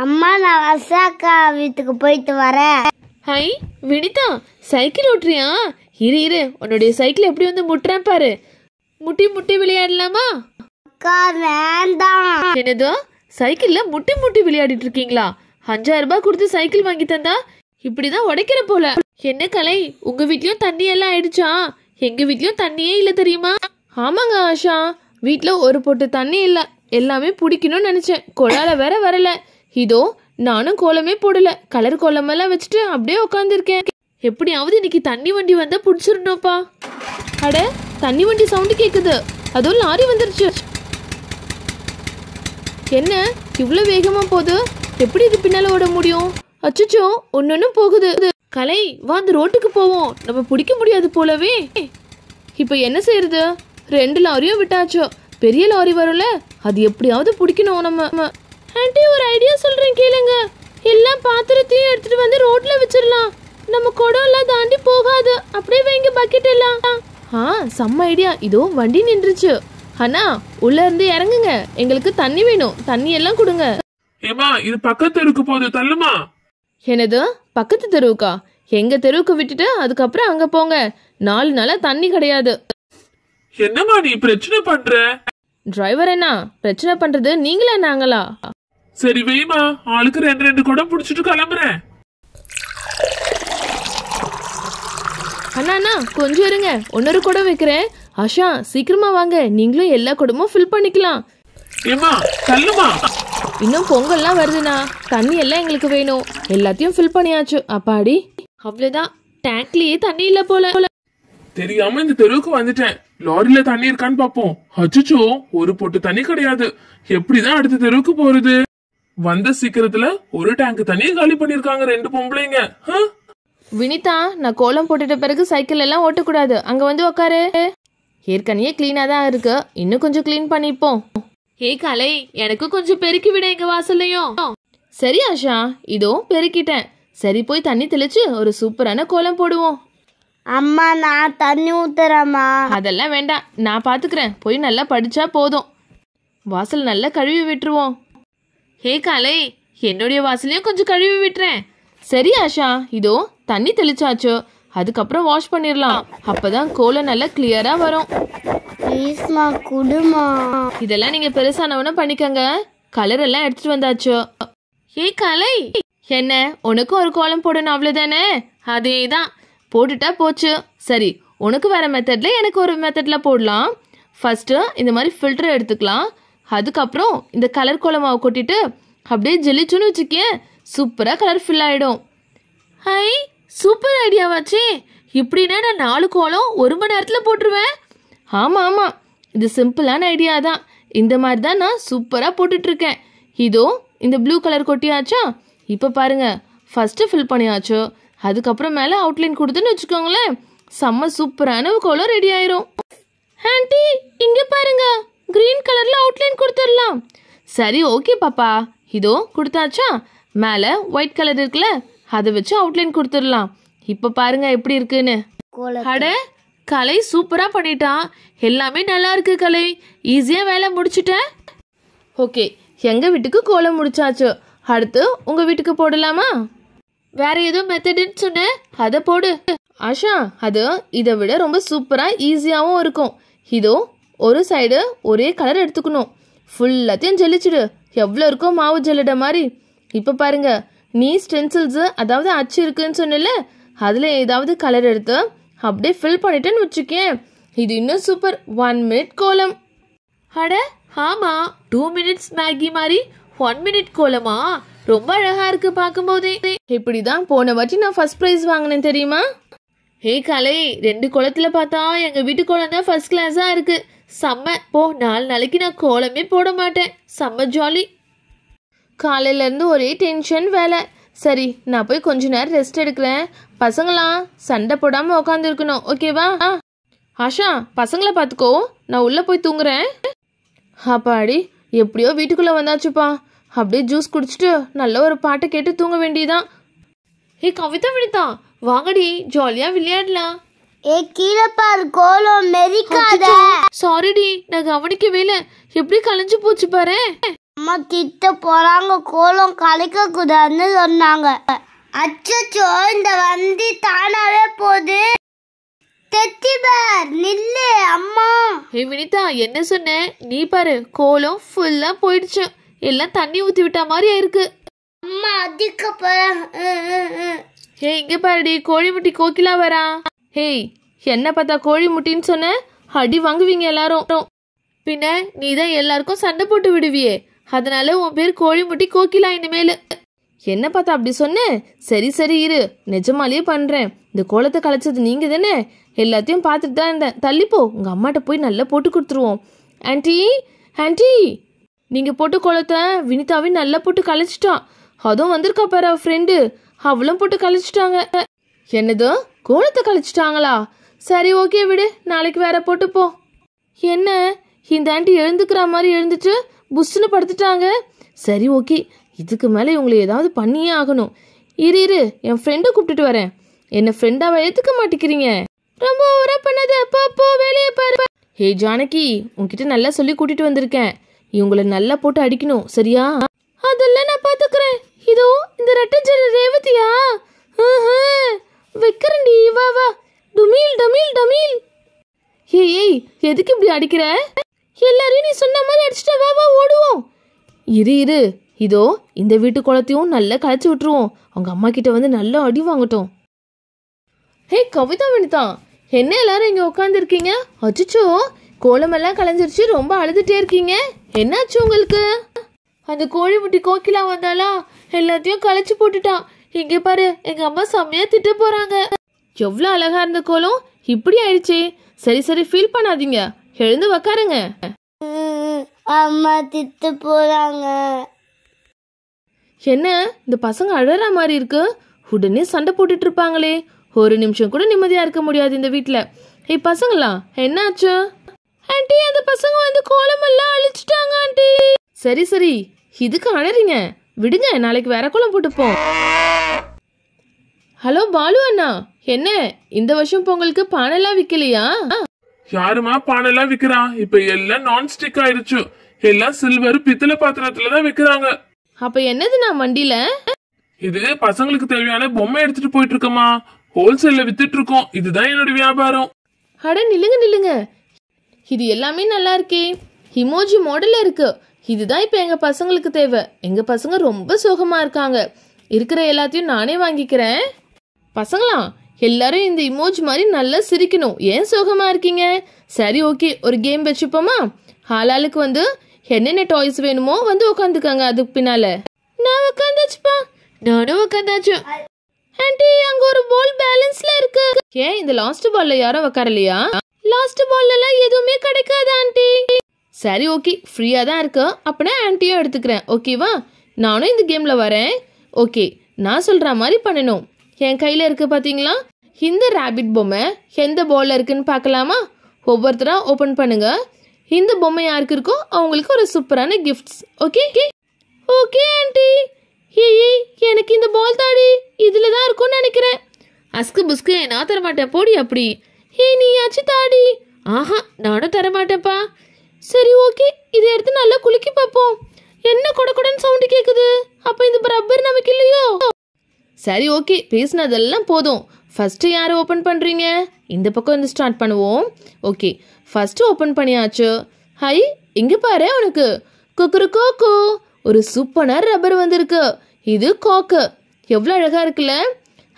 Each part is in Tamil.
அம்மா நான் வசாக்கா வீட்டுக்கு போயிட்டு வரேன் ஹை வினிதா சைக்கிள் ஓட்டுறியா இரு இரு உன்னுடைய சைக்கிள் எப்படி வந்து முட்டுறேன் பாரு முட்டி முட்டி விளையாடலாமா அக்கா வேண்டாம் என்னதோ சைக்கிள்ல முட்டி முட்டி விளையாடிட்டு இருக்கீங்களா அஞ்சாயிரம் ரூபாய் கொடுத்து சைக்கிள் வாங்கி தந்தா இப்படிதான் உடைக்கிற போல என்ன கலை உங்க வீட்லயும் தண்ணி எல்லாம் ஆயிடுச்சா எங்க வீட்லயும் தண்ணியே இல்ல தெரியுமா ஆமாங்க ஆஷா வீட்டுல ஒரு பொட்டு தண்ணி இல்ல எல்லாமே பிடிக்கணும்னு நினைச்சேன் கொழால வேற வரல இதோ நானும் கோலமே போடல கலர் கோலமெல்லாம் வச்சுட்டு அப்படியே உட்காந்துருக்கேன் எப்படியாவது இன்னைக்கு தண்ணி வண்டி வந்தா பிடிச்சிடணும்ப்பா அட தண்ணி வண்டி சவுண்டு கேட்குது அதுவும் லாரி வந்துருச்சு என்ன இவ்வளோ வேகமாக போகுது எப்படி இது பின்னால் ஓட முடியும் அச்சுச்சோ ஒன்று போகுது கலை வா அந்த ரோட்டுக்கு போவோம் நம்ம பிடிக்க முடியாது போலவே இப்போ என்ன செய்யறது ரெண்டு லாரியும் விட்டாச்சோ பெரிய லாரி வரும்ல அது எப்படியாவது பிடிக்கணும் நம்ம ஆண்டி ஒரு ஐடியா சொல்கிறேன் கேளுங்க எல்லா பாத்திரத்தையும் எடுத்துகிட்டு வந்து ரோட்டில் வச்சிடலாம் நம்ம எல்லாம் தாண்டி போகாது அப்படியே வைங்க பக்கெட் எல்லாம் ஆ செம்ம ஐடியா இதோ வண்டி நின்றுச்சு அண்ணா உள்ள இருந்து இறங்குங்க எங்களுக்கு தண்ணி வேணும் தண்ணி எல்லாம் கொடுங்க ஏமா இது பக்கத்து தெருக்கு போது தள்ளுமா என்னது பக்கத்து தெருவுக்கா எங்க தெருவுக்கு விட்டுட்டு அதுக்கப்புறம் அங்க போங்க நாலு நாளா தண்ணி கிடையாது என்னமா நீ பிரச்சனை பண்ற டிரைவர் என்ன பிரச்சனை பண்றது நீங்களா நாங்களா சரி வைமா ஆளுக்கு ரெண்டு ரெண்டு குடம் புடிச்சிட்டு கிளம்புறேன் அண்ணா அண்ணா கொஞ்சம் இருங்க இன்னொரு குடம் வைக்கிறேன் அஷா சீக்கிரமா வாங்க நீங்களும் எல்லா குடமும் ஃபில் பண்ணிக்கலாம் ஏமா தள்ளுமா இன்னும் பொங்கல்லாம் வருதுண்ணா தண்ணி எல்லாம் எங்களுக்கு வேணும் எல்லாத்தையும் ஃபில் பண்ணியாச்சு அப்பாடி அவ்வளவுதான் டேங்க்லயே தண்ணி இல்ல போல தெரியாம இந்த தெருவுக்கு வந்துட்டேன் லாரில தண்ணி இருக்கான்னு பாப்போம் அச்சுச்சோ ஒரு பொட்டு தண்ணி கிடையாது எப்படிதான் அடுத்த தெருவுக்கு போறது வந்த சீக்கிரத்துல ஒரு டேங்க் தண்ணியை காலி பண்ணிருக்காங்க ரெண்டு பொம்பளைங்க வினிதா நான் கோலம் போட்டுட்ட பிறகு சைக்கிள் எல்லாம் ஓட்டக்கூடாது அங்க வந்து உக்காரு ஏற்கனவே கிளீனா தான் இருக்கு இன்னும் கொஞ்சம் கிளீன் பண்ணிப்போம் ஏ கலை எனக்கு கொஞ்சம் பெருக்கி விட எங்க வாசல்லையும் சரி ஆஷா இதோ பெருக்கிட்டேன் சரி போய் தண்ணி தெளிச்சு ஒரு சூப்பரான கோலம் போடுவோம் அம்மா நான் தண்ணி ஊத்துறமா அதெல்லாம் வேண்டாம் நான் பாத்துக்கிறேன் போய் நல்லா படிச்சா போதும் வாசல் நல்லா கழுவி விட்டுருவோம் ஹே காலை என்னுடைய வாசலையும் கொஞ்சம் கழுவி விட்டுறேன் சரி ஆஷா இதோ தண்ணி தெளிச்சாச்சோ அதுக்கப்புறம் வாஷ் பண்ணிடலாம் அப்பதான் கோலை நல்லா கிளியரா வரும் இதெல்லாம் நீங்க பெருசானவனும் பண்ணிக்கங்க கலர் எல்லாம் எடுத்துட்டு வந்தாச்சோ ஏ கலை என்ன உனக்கும் ஒரு கோலம் போடணும் அவ்வளவுதானே அதே தான் போட்டுட்டா போச்சு சரி உனக்கு வேற மெத்தட்ல எனக்கு ஒரு மெத்தட்ல போடலாம் ஃபர்ஸ்ட் இந்த மாதிரி ஃபில்டர் எடுத்துக்கலாம் அதுக்கப்புறம் இந்த கலர் கோலமாவை கொட்டிட்டு அப்படியே ஜெலிச்சோன்னு வச்சுக்கேன் சூப்பராக கலர் ஃபில் ஆகிடும் ஹை சூப்பர் ஐடியாவாச்சே இப்படின்னா நான் நாலு கோலம் ஒரு மணி நேரத்தில் போட்டுருவேன் ஆமாம் ஆமாம் இது சிம்பிளான ஐடியா தான் இந்த மாதிரி தான் நான் சூப்பராக போட்டுட்ருக்கேன் இதோ இந்த ப்ளூ கலர் கொட்டியாச்சா இப்போ பாருங்கள் ஃபஸ்ட்டு ஃபில் பண்ணியாச்சோ அதுக்கப்புறம் மேலே அவுட்லைன் கொடுத்துன்னு வச்சுக்கோங்களேன் செம்ம சூப்பரான கோலம் ரெடி ஆயிரும் ஆண்டி இங்கே பாருங்கள் க்ரீன் கலரில் அவுட்லைன் கொடுத்துடலாம் சரி ஓகே பாப்பா இதோ கொடுத்தாச்சா மேலே ஒயிட் கலர் இருக்குல்ல அதை வச்சு அவுட்லைன் கொடுத்துடலாம் இப்போ பாருங்க எப்படி இருக்குன்னு அட கலை சூப்பராக பண்ணிட்டான் எல்லாமே நல்லா இருக்கு கலை ஈஸியாக வேலை முடிச்சுட்டேன் ஓகே எங்கள் வீட்டுக்கு கோலம் முடிச்சாச்சு அடுத்து உங்கள் வீட்டுக்கு போடலாமா வேற ஏதோ மெத்தடுன்னு சொன்னேன் அதை போடு ஆஷா அது இதை விட ரொம்ப சூப்பராக ஈஸியாகவும் இருக்கும் இதோ ஒரு சைடு ஒரே கலர் எடுத்துக்கணும் ஃபுல்லாத்தையும் ஜெலிச்சிடு எவ்வளோ இருக்கோ மாவு ஜெல்லிட மாதிரி இப்போ பாருங்க நீ ஸ்டென்சில்ஸு அதாவது அச்சு இருக்குன்னு சொன்னல அதில் ஏதாவது கலர் எடுத்து அப்படியே ஃபில் பண்ணிட்டேன்னு வச்சுக்கேன் இது இன்னும் சூப்பர் ஒன் மினிட் கோலம் அட ஆமாம் டூ மினிட்ஸ் மேகி மாதிரி ஒன் மினிட் கோலமா ரொம்ப அழகா இருக்கு பார்க்கும்போதே இப்படி தான் போன வாட்டி நான் ஃபர்ஸ்ட் ப்ரைஸ் வாங்கினேன் தெரியுமா ஹே கலை ரெண்டு குளத்தில் பார்த்தா எங்கள் வீட்டு குளம் தான் ஃபஸ்ட் கிளாஸாக இருக்குது செம்ம போ நாலு நாளைக்கு நான் கோலமே போட மாட்டேன் செம்ம ஜாலி காலையிலேருந்து ஒரே டென்ஷன் வேலை சரி நான் போய் கொஞ்ச நேரம் ரெஸ்ட் எடுக்கிறேன் பசங்களாம் சண்டை போடாமல் உக்காந்துருக்கணும் ஓகேவா ஆஷா பசங்களை பார்த்துக்கோ நான் உள்ளே போய் தூங்குறேன் அப்பாடி எப்படியோ வீட்டுக்குள்ளே வந்தாச்சுப்பா அப்படியே ஜூஸ் குடிச்சிட்டு நல்ல ஒரு பாட்டை கேட்டு தூங்க வேண்டியதான் ஏ கவிதா வினிதா வாங்கடி ஜாலியா விளையாடலாம் ஏ கீழே பாரு கோலம் மெதிக்காத சாரிடி நான் கவனிக்கவே இல்ல எப்படி கலைஞ்சு போச்சு பாரு அம்மா கிட்ட போறாங்க கோலம் கலைக்க கூடாதுன்னு சொன்னாங்க அச்சச்சோ இந்த வண்டி தானாவே போகுது தெத்தி நில்லு அம்மா ஏ வினிதா என்ன சொன்ன நீ பாரு கோலம் ஃபுல்லா போயிடுச்சு எல்லாம் தண்ணி ஊத்தி விட்ட மாதிரி இருக்கு அம்மா அதுக்கப்புறம் ஹே இங்கே பாருடி முட்டி கோக்கிலா வரா ஹேய் என்ன பார்த்தா முட்டின்னு சொன்ன அடி வாங்குவீங்க எல்லாரும் பின்ன நீ தான் எல்லாருக்கும் சண்டை போட்டு விடுவியே அதனால உன் பேர் கோழி முட்டி கோக்கிலா இனிமேல் என்ன பார்த்தா அப்படி சொன்னேன் சரி சரி இரு நிஜமாலேயே பண்ணுறேன் இந்த கோலத்தை கலைச்சது நீங்கள் தானே எல்லாத்தையும் பார்த்துட்டு தான் இருந்தேன் தள்ளிப்போ உங்கள் அம்மாட்ட போய் நல்லா போட்டு கொடுத்துருவோம் ஆன்டி ஆன்டி நீங்கள் போட்டு கோலத்தை வினிதாவே நல்லா போட்டு கலைச்சிட்டான் அதுவும் வந்திருக்கா பாரு ஃப்ரெண்டு அவளும் போட்டு கழிச்சிட்டாங்க என்னது கோலத்தை கழிச்சிட்டாங்களா சரி ஓகே விடு நாளைக்கு வேற போட்டு போ என்ன இந்த ஆண்டி எழுந்துக்கிற மாதிரி எழுந்துட்டு புஷ்னு படுத்துட்டாங்க சரி ஓகே இதுக்கு மேலே இவங்களை ஏதாவது பண்ணியே ஆகணும் இரு இரு என் ஃப்ரெண்டை கூப்பிட்டுட்டு வரேன் என்னை ஃப்ரெண்டாவ ஏற்றுக்க மாட்டேங்கிறீங்க ரொம்ப ஓவரா பண்ணது அப்போ அப்போ வேலையை பாரு ஹே ஜானகி உன்கிட்ட நல்லா சொல்லி கூட்டிட்டு வந்திருக்கேன் இவங்களை நல்லா போட்டு அடிக்கணும் சரியா அதெல்லாம் நான் பார்த்துக்கிறேன் இதோ இந்த ரெட்டஞ்சல ரேவதியா வெக்கரண்டி வா வா டொமீல் டொமீல் டொமீல் ஏய் ஏய் எதுக்கு இப்படி அடிக்கிற எல்லாரையும் நீ சொன்ன மாதிரி அடிச்சிட்ட வா வா ஓடுவோம் இரு இரு இதோ இந்த வீட்டு குளத்தையும் நல்லா களைச்சி விட்டுருவோம் அவங்க அம்மா கிட்ட வந்து நல்லா அடி வாங்கட்டும் ஹே கவிதா வினிதா என்ன எல்லாரும் இங்கே உட்காந்துருக்கீங்க அச்சுச்சோ கோலமெல்லாம் களைஞ்சிருச்சு ரொம்ப அழுதுட்டே இருக்கீங்க என்னாச்சு உங்களுக்கு அந்த கோழி முட்டி கோகிலா வந்தாலா எல்லாத்தையும் களைச்சு போட்டுட்டான் இங்கே பாரு எங்க அம்மா செம்மையா திட்டு போறாங்க எவ்வளோ அழகா இருந்த கோலம் இப்படி ஆயிடுச்சு சரி சரி ஃபீல் பண்ணாதீங்க எழுந்து உக்காருங்க அம்மா திட்டு போறாங்க என்ன இந்த பசங்க அழற மாதிரி இருக்கு உடனே சண்டை போட்டுட்டு இருப்பாங்களே ஒரு நிமிஷம் கூட நிம்மதியா இருக்க முடியாது இந்த வீட்டுல ஏய் பசங்களா என்னாச்சு ஆண்டி அந்த பசங்க வந்து கோலமெல்லாம் அழிச்சிட்டாங்க ஆண்டி சரி சரி இதுக்கு அழறிங்க விடுங்க நாளைக்கு குளம் போட்டுப்போம் ஹலோ பாலு அண்ணா என்ன இந்த வருஷம் பொங்கலுக்கு பானெல்லாம் விக்கலையா யாருமா பானெல்லாம் விக்கிறா இப்ப எல்லாம் நான் ஸ்டிக் ஆயிருச்சு எல்லாம் சில்வர் பித்தளை பாத்திரத்துல தான் விக்கிறாங்க அப்ப என்னது நான் வண்டியில இது பசங்களுக்கு தேவையான பொம்மை எடுத்துட்டு போயிட்டு இருக்கமா ஹோல்சேல்ல வித்துட்டு இருக்கோம் இதுதான் என்னோட வியாபாரம் அட நில்லுங்க நில்லுங்க இது எல்லாமே நல்லா இருக்கே ஹிமோஜி மாடல்ல இருக்கு இதுதான் இப்போ எங்கள் பசங்களுக்கு தேவை எங்கள் பசங்க ரொம்ப சோகமாக இருக்காங்க இருக்கிற எல்லாத்தையும் நானே வாங்கிக்கிறேன் பசங்களா எல்லாரும் இந்த இமோஜ் மாதிரி நல்லா சிரிக்கணும் ஏன் சுகமாக இருக்கீங்க சரி ஓகே ஒரு கேம் வச்சுப்போமா ஹாலாலுக்கு வந்து என்னென்ன டாய்ஸ் வேணுமோ வந்து உட்காந்துக்காங்க அதுக்கு பின்னால நான் உட்காந்தாச்சுப்பா நானும் உட்காந்தாச்சு ஆண்டி அங்க ஒரு பால் பேலன்ஸ்ல இருக்கு ஏன் இந்த லாஸ்ட் பால்ல யாரும் உட்காரலையா லாஸ்ட் பால்ல எல்லாம் எதுவுமே கிடைக்காது ஆண்டி சரி ஓகே ஃப்ரீயாக தான் இருக்க அப்படின்னா ஆன்ட்டியும் எடுத்துக்கிறேன் ஓகேவா நானும் இந்த கேமில் வரேன் ஓகே நான் சொல்கிற மாதிரி பண்ணணும் என் கையில் இருக்க பார்த்தீங்களா இந்த ரேபிட் பொம்மை எந்த பாலில் இருக்குன்னு பார்க்கலாமா ஒவ்வொருத்தராக ஓப்பன் பண்ணுங்க இந்த பொம்மை யாருக்கு இருக்கோ அவங்களுக்கு ஒரு சூப்பரான gifts okay okay okay aunty ஏய் எனக்கு இந்த பால் தாடி இதில் தான் இருக்கும்னு நினைக்கிறேன் அஸ்கு புஸ்கு நான் தரமாட்டேன் போடி அப்படி ஏய் நீ ஆச்சு தாடி ஆஹா நானும் தரமாட்டேன்ப்பா சரி ஓகே இதை எடுத்து நல்லா குலுக்கி பார்ப்போம் என்ன கொடக்கொடன்னு சவுண்டு கேட்குது அப்போ இந்த ரப்பர் நமக்கு இல்லையோ சரி ஓகே பேசினதெல்லாம் போதும் ஃபஸ்ட்டு யார் ஓப்பன் பண்ணுறீங்க இந்த பக்கம் வந்து ஸ்டார்ட் பண்ணுவோம் ஓகே ஃபஸ்ட்டு ஓப்பன் பண்ணியாச்சு ஹை இங்கே பாரு உனக்கு குக்குரு கோக்கு ஒரு சூப்பரான ரப்பர் வந்திருக்கு இது கோக்கு எவ்வளோ அழகாக இருக்குல்ல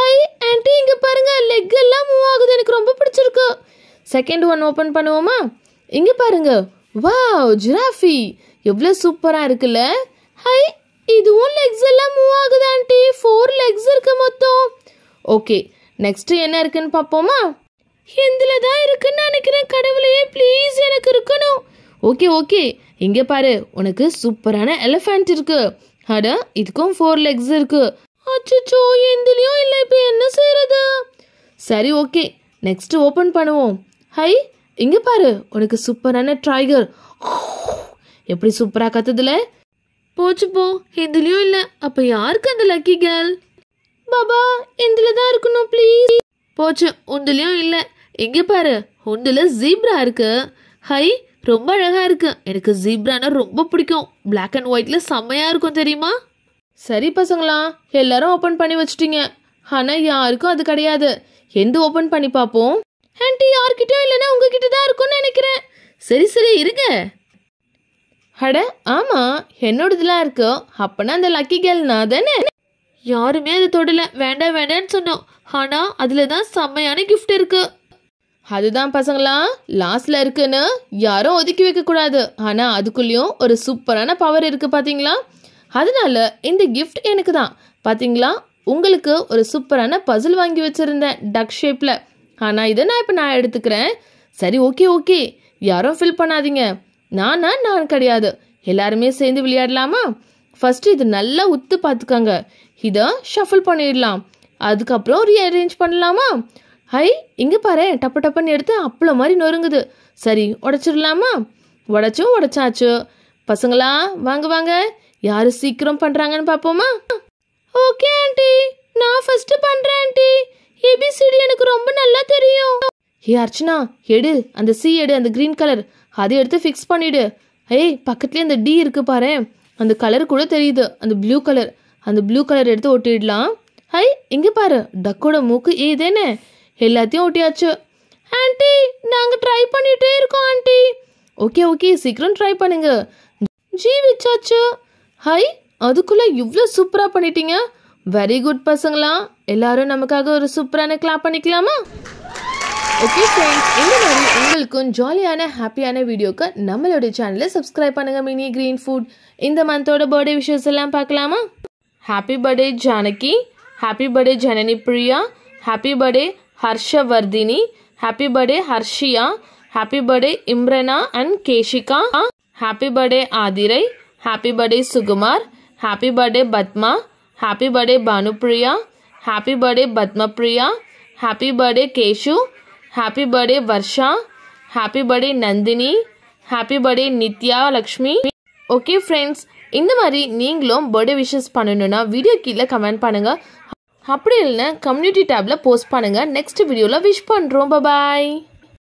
ஹை ஆண்டி இங்கே பாருங்க லெக் எல்லாம் மூவ் ஆகுது எனக்கு ரொம்ப பிடிச்சிருக்கு செகண்ட் ஒன் ஓப்பன் பண்ணுவோமா இங்கே பாருங்கள் வாவ் ஜிராஃபி எவ்வளோ சூப்பராக இருக்குல்ல ஹை இதுவும் லெக்ஸ் எல்லாம் மூவ் ஆகுது ஆண்டி ஃபோர் லெக்ஸ் இருக்கு மொத்தம் ஓகே நெக்ஸ்ட் என்ன இருக்குன்னு பார்ப்போமா எந்தில் தான் இருக்குன்னு நினைக்கிறேன் கடவுளையே ப்ளீஸ் எனக்கு இருக்கணும் ஓகே ஓகே இங்கே பாரு உனக்கு சூப்பரான எலிஃபென்ட் இருக்கு அட இதுக்கும் ஃபோர் லெக்ஸ் இருக்கு அச்சோ எந்திலையும் இல்லை இப்போ என்ன செய்யறது சரி ஓகே நெக்ஸ்ட் ஓப்பன் பண்ணுவோம் ஹை இங்க பாரு உனக்கு சூப்பரான ட்ரைகர் எப்படி சூப்பராக கத்துதுல போச்சு போ இதுலயும் இல்லை அப்போ யாருக்கு அந்த லக்கி கேர்ள் பாபா இதுலதான் தான் இருக்கணும் ப்ளீஸ் போச்சு உந்துலயும் இல்லை இங்க பாரு உந்துல ஜீப்ரா இருக்கு ஹை ரொம்ப அழகாக இருக்கு எனக்கு ஜீப்ரானா ரொம்ப பிடிக்கும் பிளாக் அண்ட் ஒயிட்டில் செம்மையா இருக்கும் தெரியுமா சரி பசங்களா எல்லாரும் ஓப்பன் பண்ணி வச்சிட்டீங்க ஆனால் யாருக்கும் அது கிடையாது எந்த ஓப்பன் பண்ணி பார்ப்போம் ஆன்ட்டி யார்கிட்டயோ இல்லைன்னா உங்ககிட்ட தான் இருக்கும்னு நினைக்கிறேன் சரி சரி இருங்க அட ஆமாம் என்னோடதுலாம் இருக்கோ அப்போனா அந்த லக்கி கேள் நான் தானே யாருமே அதை தொடல வேண்டாம் வேண்டான்னு சொன்னோம் ஆனால் அதில் தான் செம்மையான கிஃப்ட் இருக்கு அதுதான் பசங்களா லாஸ்ட்ல இருக்குன்னு யாரும் ஒதுக்கி வைக்கக்கூடாது ஆனால் அதுக்குள்ளேயும் ஒரு சூப்பரான பவர் இருக்குது பார்த்தீங்களா அதனால இந்த கிஃப்ட் எனக்கு தான் பார்த்தீங்களா உங்களுக்கு ஒரு சூப்பரான பசில் வாங்கி வச்சுருந்தேன் டக் ஷேப்பில் ஆனால் இதை நான் இப்போ நான் எடுத்துக்கிறேன் சரி ஓகே ஓகே யாரும் ஃபில் பண்ணாதீங்க நானா நான் கிடையாது எல்லாருமே சேர்ந்து விளையாடலாமா ஃபஸ்ட்டு இது நல்லா உத்து பார்த்துக்கோங்க இதை ஷஃபிள் பண்ணிடலாம் அதுக்கப்புறம் ரீ அரேஞ்ச் பண்ணலாமா ஹை இங்கே பாரு டப்பு டப்புன்னு எடுத்து அப்பள மாதிரி நொறுங்குது சரி உடச்சிடலாமா உடச்சும் உடச்சாச்சு பசங்களா வாங்க வாங்க யார் சீக்கிரம் பண்ணுறாங்கன்னு பார்ப்போமா ஓகே ஆண்டி நான் ஃபஸ்ட்டு பண்ணுறேன் ஆண்டி ஏபிசிடி எனக்கு ரொம்ப நல்லா தெரியும் ஏ அர்ச்சனா எடு அந்த சி எடு அந்த க்ரீன் கலர் அதை எடுத்து ஃபிக்ஸ் பண்ணிடு ஏய் பக்கத்துலேயே அந்த டி இருக்கு பாரு அந்த கலர் கூட தெரியுது அந்த ப்ளூ கலர் அந்த ப்ளூ கலர் எடுத்து ஒட்டிடலாம் ஐ இங்கே பாரு டக்கோட மூக்கு ஏ தானே எல்லாத்தையும் ஒட்டியாச்சு ஆண்டி நாங்கள் ட்ரை பண்ணிகிட்டே இருக்கோம் ஆண்டி ஓகே ஓகே சீக்கிரம் ட்ரை பண்ணுங்க ஜி வச்சாச்சு ஹை அதுக்குள்ளே இவ்வளோ சூப்பராக பண்ணிட்டீங்க வெரி குட் பசங்களாம் எல்லாரும் நமக்காக ஒரு சூப்பரான கிளாப் பண்ணிக்கலாமா ஓகே ஃப்ரெண்ட்ஸ் இந்த மாதிரி உங்களுக்கும் ஜாலியான ஹாப்பியான வீடியோக்கு நம்மளுடைய சேனலை சப்ஸ்கிரைப் பண்ணுங்கள் மினி கிரீன் ஃபுட் இந்த மந்தோட பர்த்டே விஷயஸ் எல்லாம் பார்க்கலாமா happy birthday Janaki happy birthday Janani Priya happy birthday Harshavardhini happy birthday Harshiya happy birthday Imrana and Keshika happy birthday Aadhirai happy birthday Sukumar happy birthday Padma happy birthday Bhanupriya happy birthday Padmapriya happy birthday Keshu happy birthday Varsha happy birthday Nandini happy birthday Nithya Lakshmi okay friends இந்த மாதிரி நீங்களும் பர்த்டே விஷஸ் பண்ணணுன்னா வீடியோ கீழே கமெண்ட் பண்ணுங்கள் அப்படி இல்லைன்னா கம்யூனிட்டி டேப்பில் போஸ்ட் பண்ணுங்கள் நெக்ஸ்ட் வீடியோவில் விஷ் பண்ணுறோம் பாய்